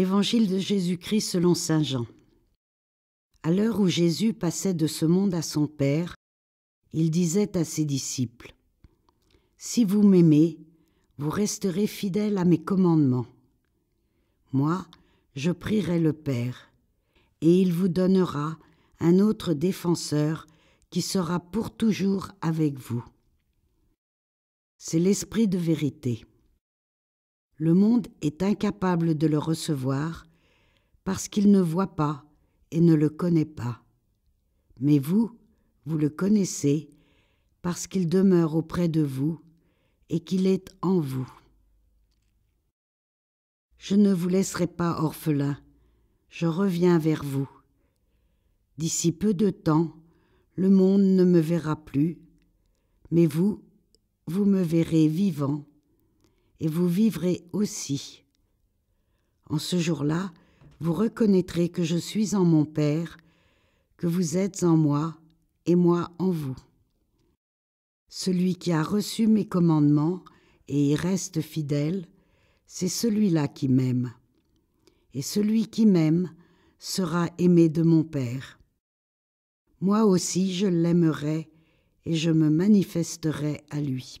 Évangile de Jésus-Christ selon Saint Jean. À l'heure où Jésus passait de ce monde à son Père, il disait à ses disciples Si vous m'aimez, vous resterez fidèles à mes commandements. Moi, je prierai le Père, et il vous donnera un autre défenseur qui sera pour toujours avec vous. C'est l'Esprit de vérité le monde est incapable de le recevoir parce qu'il ne voit pas et ne le connaît pas. Mais vous, vous le connaissez parce qu'il demeure auprès de vous et qu'il est en vous. Je ne vous laisserai pas orphelin, je reviens vers vous. D'ici peu de temps, le monde ne me verra plus, mais vous, vous me verrez vivant et vous vivrez aussi. En ce jour-là, vous reconnaîtrez que je suis en mon Père, que vous êtes en moi et moi en vous. Celui qui a reçu mes commandements et y reste fidèle, c'est celui-là qui m'aime. Et celui qui m'aime sera aimé de mon Père. Moi aussi je l'aimerai et je me manifesterai à lui